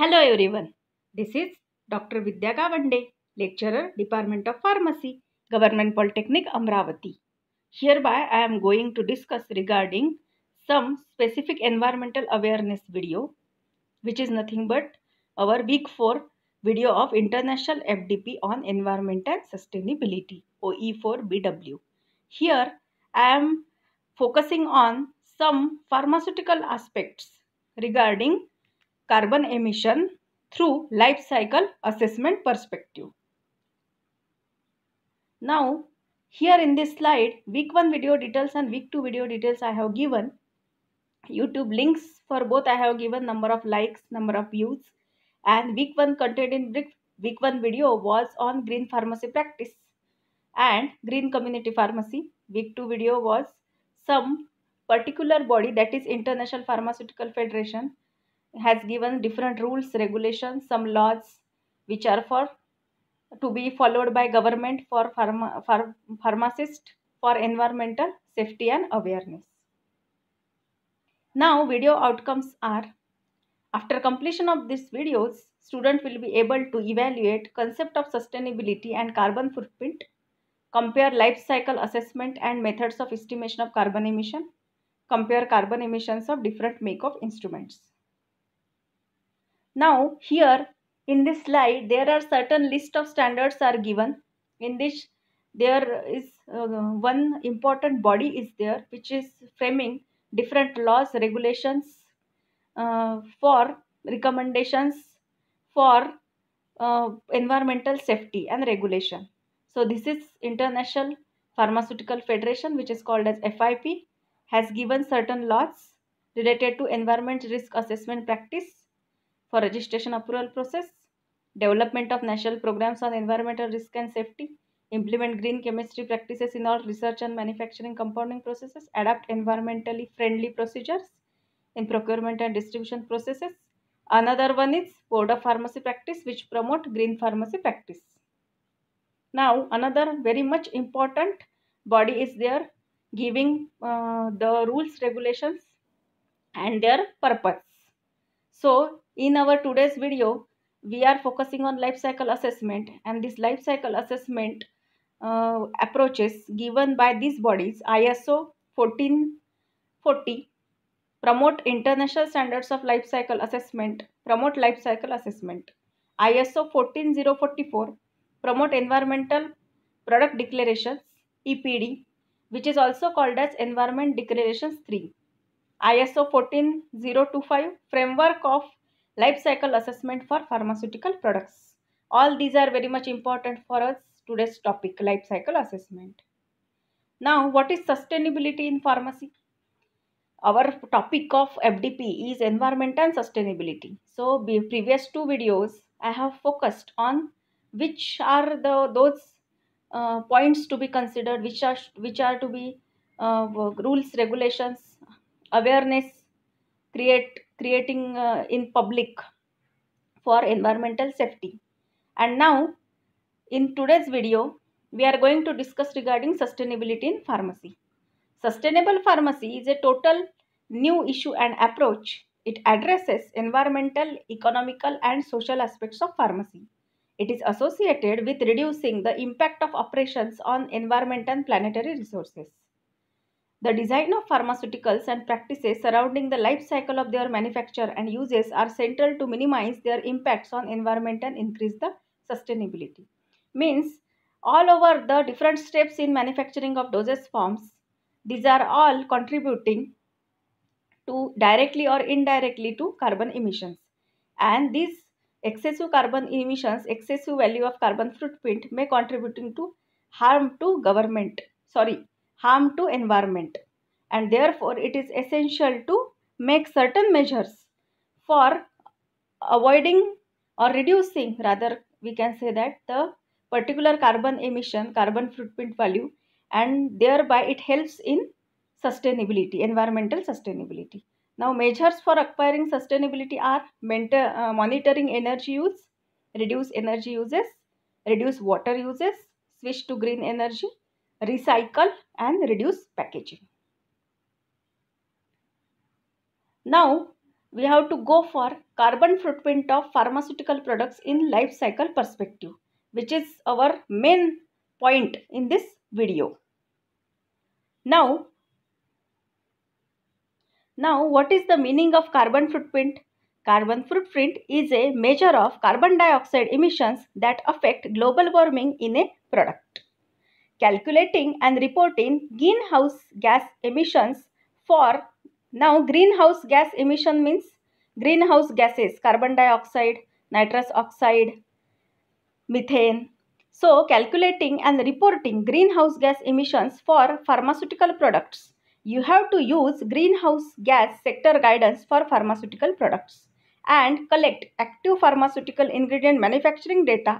Hello everyone. This is Dr. Vidya Gavande, lecturer, Department of Pharmacy, Government Polytechnic Amravati. Hereby I am going to discuss regarding some specific environmental awareness video which is nothing but our week 4 video of International FDP on Environment and Sustainability OE4BW. Here I am focusing on some pharmaceutical aspects regarding carbon emission through life cycle assessment perspective. Now, here in this slide, week 1 video details and week 2 video details I have given. YouTube links for both I have given number of likes, number of views. And week 1 content in week 1 video was on green pharmacy practice and green community pharmacy. Week 2 video was some particular body that is International Pharmaceutical Federation has given different rules, regulations, some laws which are for to be followed by government for pharma, for pharmacist for environmental safety and awareness. Now video outcomes are after completion of these videos student will be able to evaluate concept of sustainability and carbon footprint compare life cycle assessment and methods of estimation of carbon emission compare carbon emissions of different make of instruments now here in this slide there are certain list of standards are given in which there is uh, one important body is there which is framing different laws regulations uh, for recommendations for uh, environmental safety and regulation so this is international pharmaceutical federation which is called as fip has given certain laws related to environment risk assessment practice for registration approval process, development of national programs on environmental risk and safety, implement green chemistry practices in all research and manufacturing compounding processes, adapt environmentally friendly procedures in procurement and distribution processes. Another one is Board of Pharmacy Practice which promote green pharmacy practice. Now another very much important body is there giving uh, the rules regulations and their purpose. So in our today's video, we are focusing on life cycle assessment and this life cycle assessment uh, approaches given by these bodies ISO 1440 promote international standards of life cycle assessment, promote life cycle assessment. ISO 14044 promote environmental product declarations EPD which is also called as environment declarations 3. ISO 14025 framework of life cycle assessment for pharmaceutical products. All these are very much important for us today's topic life cycle assessment. Now what is sustainability in pharmacy? Our topic of FDP is environment and sustainability. So previous two videos I have focused on which are the those uh, points to be considered which are which are to be uh, rules regulations awareness create creating uh, in public for environmental safety. And now in today's video, we are going to discuss regarding sustainability in pharmacy. Sustainable pharmacy is a total new issue and approach. It addresses environmental, economical and social aspects of pharmacy. It is associated with reducing the impact of operations on environment and planetary resources. The design of pharmaceuticals and practices surrounding the life cycle of their manufacture and uses are central to minimize their impacts on environment and increase the sustainability. Means all over the different steps in manufacturing of dosage forms, these are all contributing to directly or indirectly to carbon emissions. And these excessive carbon emissions, excessive value of carbon footprint may contributing to harm to government, sorry, harm to environment and therefore it is essential to make certain measures for avoiding or reducing rather we can say that the particular carbon emission carbon footprint value and thereby it helps in sustainability environmental sustainability now measures for acquiring sustainability are mentor, uh, monitoring energy use reduce energy uses reduce water uses switch to green energy recycle and reduce packaging. Now we have to go for carbon footprint of pharmaceutical products in life cycle perspective which is our main point in this video. Now, now what is the meaning of carbon footprint? Carbon footprint is a measure of carbon dioxide emissions that affect global warming in a product calculating and reporting greenhouse gas emissions for now greenhouse gas emission means greenhouse gases carbon dioxide nitrous oxide methane so calculating and reporting greenhouse gas emissions for pharmaceutical products you have to use greenhouse gas sector guidance for pharmaceutical products and collect active pharmaceutical ingredient manufacturing data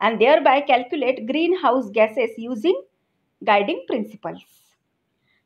and thereby calculate greenhouse gases using guiding principles.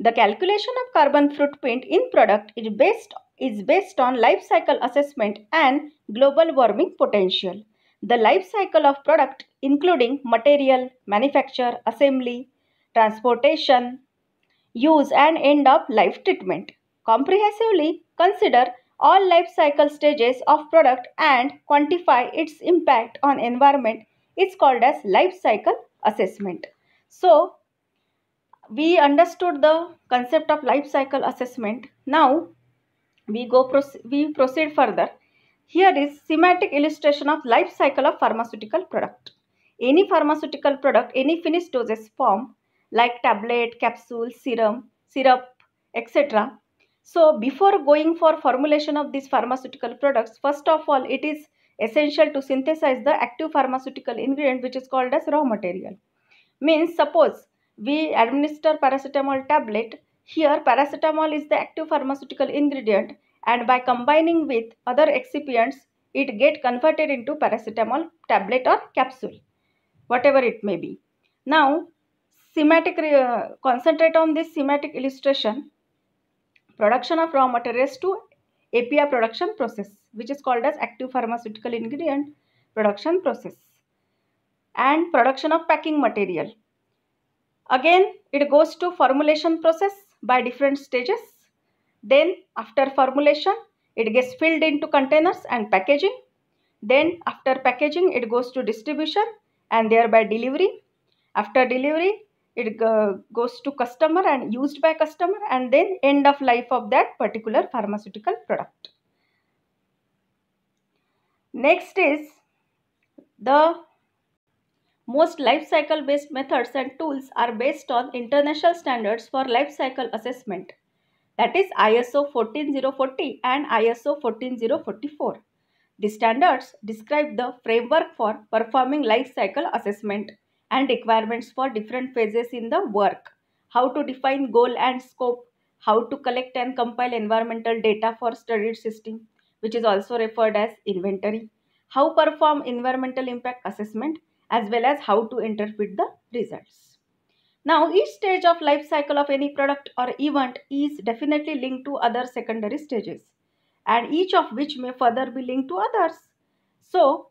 The calculation of carbon footprint in product is based, is based on life cycle assessment and global warming potential. The life cycle of product including material, manufacture, assembly, transportation, use and end of life treatment. Comprehensively consider all life cycle stages of product and quantify its impact on environment it's called as life cycle assessment. So, we understood the concept of life cycle assessment. Now, we go we proceed further. Here is schematic illustration of life cycle of pharmaceutical product. Any pharmaceutical product, any finished dosage form like tablet, capsule, serum, syrup, etc. So before going for formulation of these pharmaceutical products, first of all, it is essential to synthesize the active pharmaceutical ingredient which is called as raw material. Means suppose we administer paracetamol tablet. Here paracetamol is the active pharmaceutical ingredient and by combining with other excipients it get converted into paracetamol tablet or capsule whatever it may be. Now sematic, uh, concentrate on this sematic illustration production of raw materials to API production process which is called as active pharmaceutical ingredient production process and production of packing material. Again it goes to formulation process by different stages. Then after formulation it gets filled into containers and packaging. Then after packaging it goes to distribution and thereby delivery. After delivery it goes to customer and used by customer and then end of life of that particular pharmaceutical product. Next is the most life cycle based methods and tools are based on international standards for life cycle assessment that is ISO 14040 and ISO 14044. The standards describe the framework for performing life cycle assessment and requirements for different phases in the work, how to define goal and scope, how to collect and compile environmental data for studied system, which is also referred as inventory, how perform environmental impact assessment, as well as how to interpret the results. Now, each stage of life cycle of any product or event is definitely linked to other secondary stages and each of which may further be linked to others. So,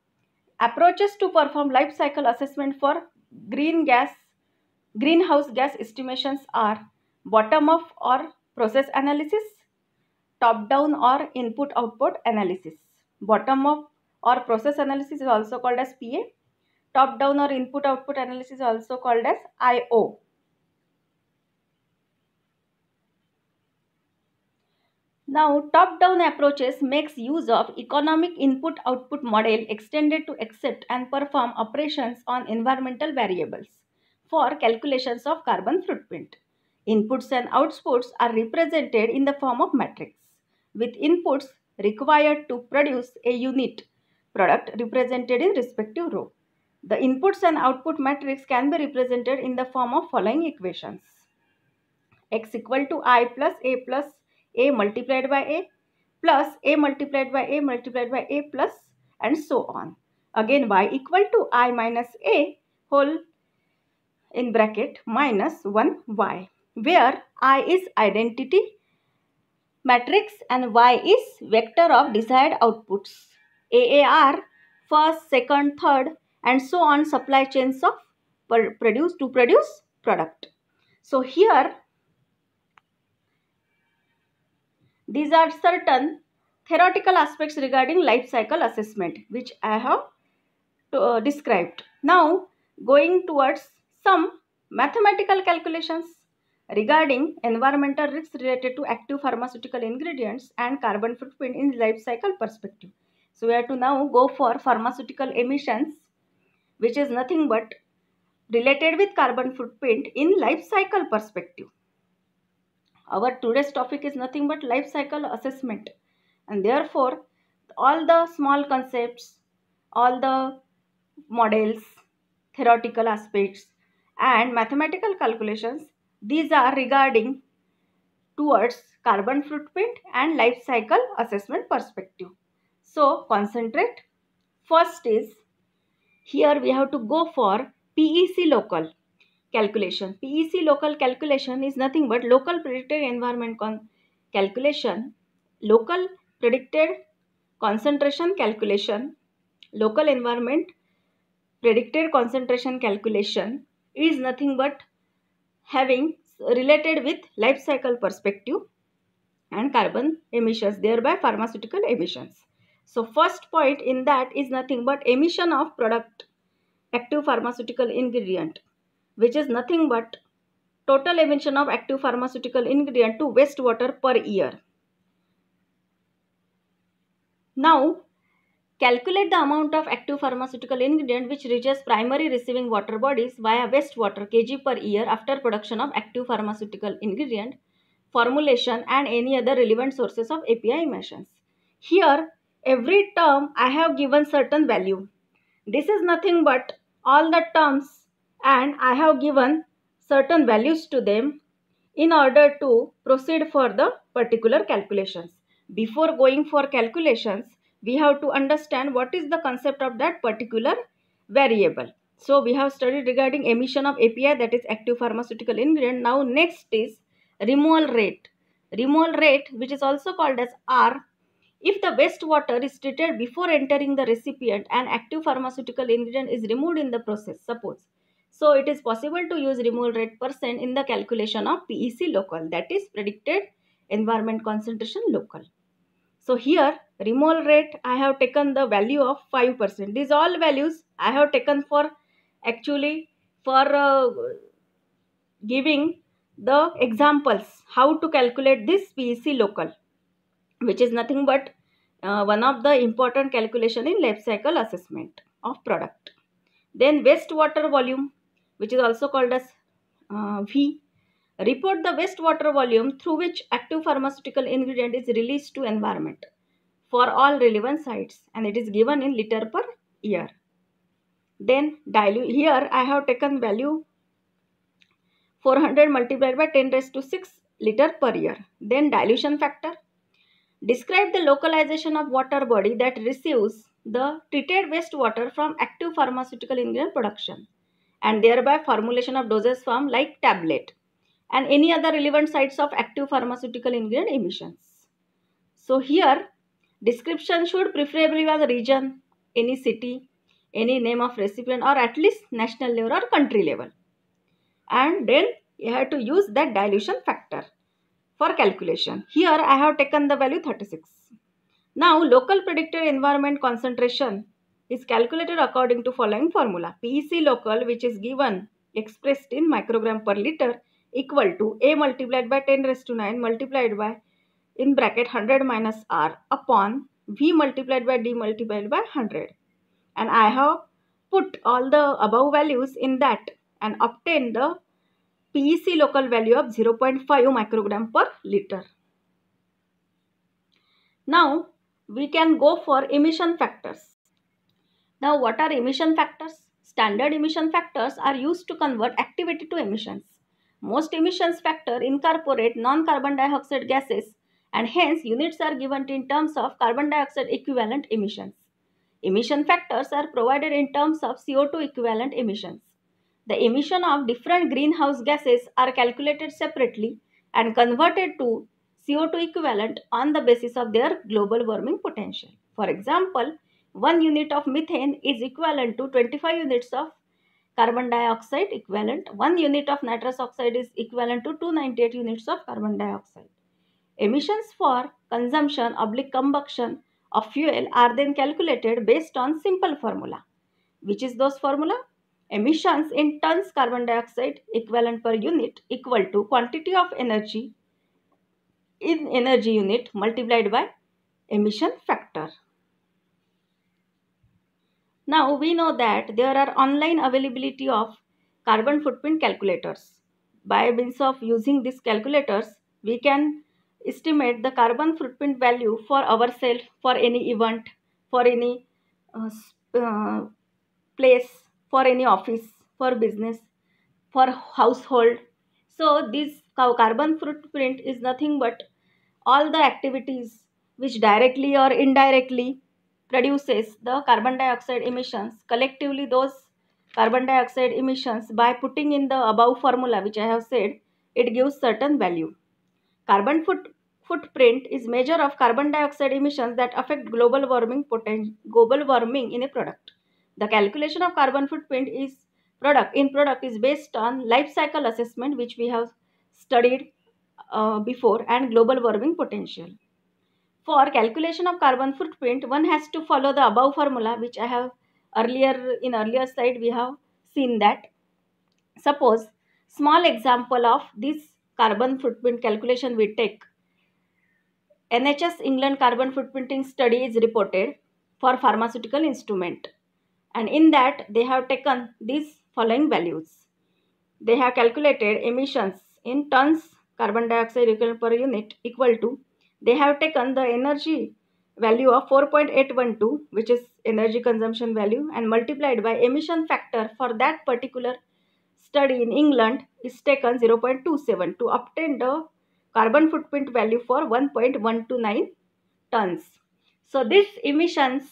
approaches to perform life cycle assessment for green gas greenhouse gas estimations are bottom up or process analysis top down or input output analysis bottom up or process analysis is also called as pa top down or input output analysis is also called as io Now, top-down approaches makes use of economic input-output model extended to accept and perform operations on environmental variables for calculations of carbon footprint. Inputs and outputs are represented in the form of matrix, with inputs required to produce a unit product represented in respective row. The inputs and output matrix can be represented in the form of following equations. x equal to i plus a plus a multiplied by a plus a multiplied by a multiplied by a plus and so on. Again y equal to i minus a whole in bracket minus 1y where i is identity matrix and y is vector of desired outputs. AAR first, second, third and so on supply chains of produce to produce product. So here These are certain theoretical aspects regarding life cycle assessment which I have to, uh, described. Now going towards some mathematical calculations regarding environmental risks related to active pharmaceutical ingredients and carbon footprint in life cycle perspective. So we have to now go for pharmaceutical emissions which is nothing but related with carbon footprint in life cycle perspective. Our today's topic is nothing but life cycle assessment. And therefore, all the small concepts, all the models, theoretical aspects and mathematical calculations, these are regarding towards carbon footprint and life cycle assessment perspective. So, concentrate. First is, here we have to go for PEC local calculation. PEC local calculation is nothing but local predicted environment calculation, local predicted concentration calculation, local environment predicted concentration calculation is nothing but having related with life cycle perspective and carbon emissions thereby pharmaceutical emissions. So first point in that is nothing but emission of product active pharmaceutical ingredient which is nothing but total emission of active pharmaceutical ingredient to wastewater per year. Now, calculate the amount of active pharmaceutical ingredient which reaches primary receiving water bodies via wastewater kg per year after production of active pharmaceutical ingredient, formulation and any other relevant sources of API emissions. Here, every term I have given certain value. This is nothing but all the terms and I have given certain values to them in order to proceed for the particular calculations. Before going for calculations, we have to understand what is the concept of that particular variable. So we have studied regarding emission of API that is active pharmaceutical ingredient. Now next is removal rate. Removal rate which is also called as R. If the wastewater is treated before entering the recipient and active pharmaceutical ingredient is removed in the process. Suppose so it is possible to use removal rate percent in the calculation of PEC local that is predicted environment concentration local. So here removal rate I have taken the value of 5%. These all values I have taken for actually for uh, giving the examples how to calculate this PEC local which is nothing but uh, one of the important calculation in life cycle assessment of product. Then wastewater volume which is also called as uh, V. Report the wastewater volume through which active pharmaceutical ingredient is released to environment for all relevant sites and it is given in liter per year. Then dilute here I have taken value 400 multiplied by 10 raised to 6 liter per year. Then dilution factor. Describe the localization of water body that receives the treated wastewater from active pharmaceutical ingredient production and thereby formulation of dosage form like tablet and any other relevant sites of active pharmaceutical ingredient emissions. So here description should preferably be the region, any city, any name of recipient or at least national level or country level. And then you have to use that dilution factor for calculation. Here I have taken the value 36. Now local predicted environment concentration is calculated according to following formula. PEC local which is given expressed in microgram per liter equal to A multiplied by 10 raised to 9 multiplied by in bracket 100 minus R upon V multiplied by D multiplied by 100. And I have put all the above values in that and obtain the PEC local value of 0.5 microgram per liter. Now we can go for emission factors. Now what are emission factors? Standard emission factors are used to convert activity to emissions. Most emissions factors incorporate non-carbon dioxide gases and hence units are given in terms of carbon dioxide equivalent emissions. Emission factors are provided in terms of CO2 equivalent emissions. The emission of different greenhouse gases are calculated separately and converted to CO2 equivalent on the basis of their global warming potential. For example, 1 unit of methane is equivalent to 25 units of carbon dioxide equivalent. 1 unit of nitrous oxide is equivalent to 298 units of carbon dioxide. Emissions for consumption oblique combustion of fuel are then calculated based on simple formula. Which is those formula? Emissions in tons carbon dioxide equivalent per unit equal to quantity of energy in energy unit multiplied by emission factor. Now we know that there are online availability of carbon footprint calculators. By means of using these calculators, we can estimate the carbon footprint value for ourselves for any event, for any uh, uh, place, for any office, for business, for household. So this carbon footprint is nothing but all the activities which directly or indirectly reduces the carbon dioxide emissions. Collectively, those carbon dioxide emissions by putting in the above formula which I have said, it gives certain value. Carbon foot, footprint is measure of carbon dioxide emissions that affect global warming, potential. global warming in a product. The calculation of carbon footprint is product in product is based on life cycle assessment which we have studied uh, before and global warming potential. For calculation of carbon footprint, one has to follow the above formula which I have earlier in earlier slide we have seen that. Suppose small example of this carbon footprint calculation we take. NHS England carbon footprinting study is reported for pharmaceutical instrument and in that they have taken these following values. They have calculated emissions in tons carbon dioxide equivalent per unit equal to they have taken the energy value of 4.812 which is energy consumption value and multiplied by emission factor for that particular study in England is taken 0.27 to obtain the carbon footprint value for 1.129 tons. So this emissions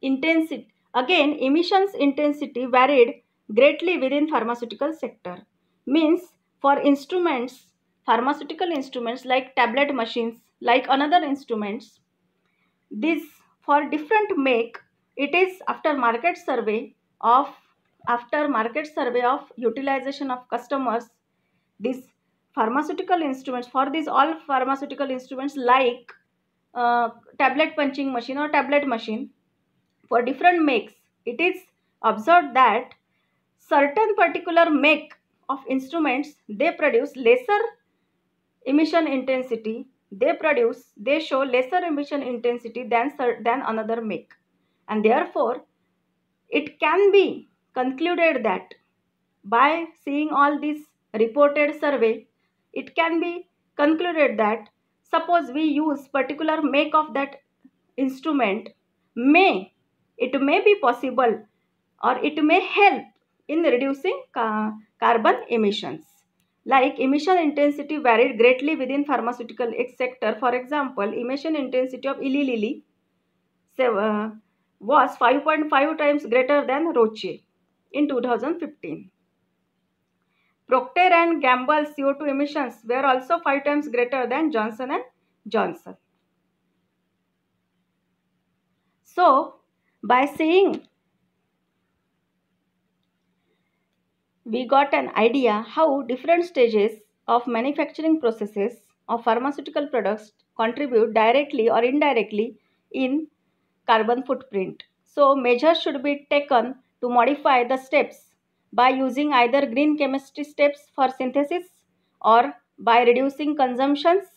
intensity again emissions intensity varied greatly within pharmaceutical sector means for instruments pharmaceutical instruments like tablet machines like another instruments. This for different make it is after market survey of after market survey of utilization of customers This pharmaceutical instruments for these all pharmaceutical instruments like uh, tablet punching machine or tablet machine for different makes it is observed that certain particular make of instruments they produce lesser emission intensity they produce they show lesser emission intensity than than another make and therefore it can be concluded that by seeing all these reported survey it can be concluded that suppose we use particular make of that instrument may it may be possible or it may help in reducing ca carbon emissions like emission intensity varied greatly within pharmaceutical sector. For example, emission intensity of Eli Lilly uh, was 5.5 times greater than Roche in 2015. Procter and Gamble CO2 emissions were also 5 times greater than Johnson & Johnson. So, by saying we got an idea how different stages of manufacturing processes of pharmaceutical products contribute directly or indirectly in carbon footprint. So measures should be taken to modify the steps by using either green chemistry steps for synthesis or by reducing consumptions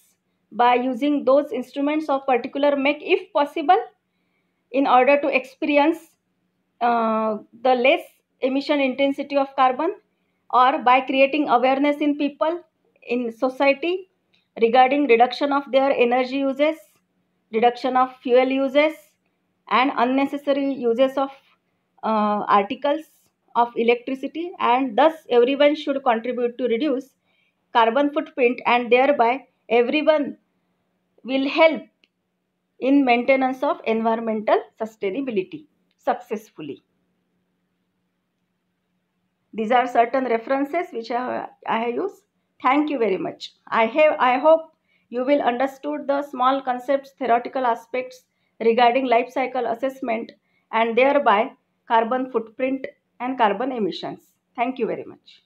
by using those instruments of particular make if possible in order to experience uh, the less emission intensity of carbon or by creating awareness in people in society regarding reduction of their energy uses reduction of fuel uses and unnecessary uses of uh, articles of electricity and thus everyone should contribute to reduce carbon footprint and thereby everyone will help in maintenance of environmental sustainability successfully. These are certain references which I, I have used. Thank you very much. I, have, I hope you will understood the small concepts, theoretical aspects regarding life cycle assessment and thereby carbon footprint and carbon emissions. Thank you very much.